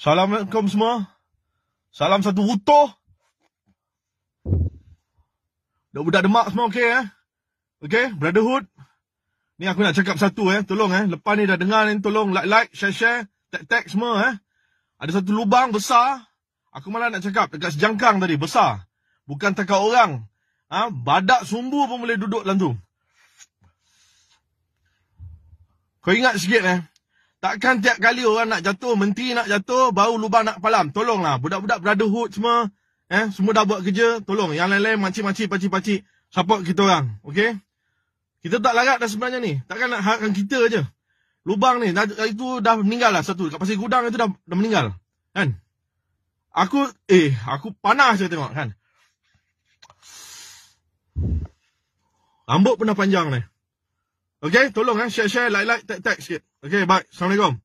Assalamualaikum semua. Salam satu utuh. Budak-budak demak semua okey eh. Okey, brotherhood. Ni aku nak cakap satu eh. Tolong eh. Lepas ni dah dengar ni. Tolong like-like, share-share. Tag-tag semua eh. Ada satu lubang besar. Aku malah nak cakap dekat sejangkang tadi. Besar. Bukan takat orang. Ha? Badak sumbu pun boleh duduk dalam tu. Kau ingat sikit eh. Takkan tiap kali orang nak jatuh, menteri nak jatuh, baru lubang nak palam. Tolonglah, budak-budak brotherhood semua, eh, semua dah buat kerja, tolong. Yang lain-lain, makcik-makcik, pakcik-pakcik, support kita orang, okey? Kita tak larat dah sebenarnya ni. Takkan nak harapkan kita je. Lubang ni, dah, itu dah meninggal lah satu. Kat pasir gudang itu dah, dah meninggal. Kan? Aku, eh, aku panas je tengok, kan? Rambut pun panjang ni. Okay, tolong eh, share-share, like-like, tag-tag sikit. Okay, bye. Assalamualaikum.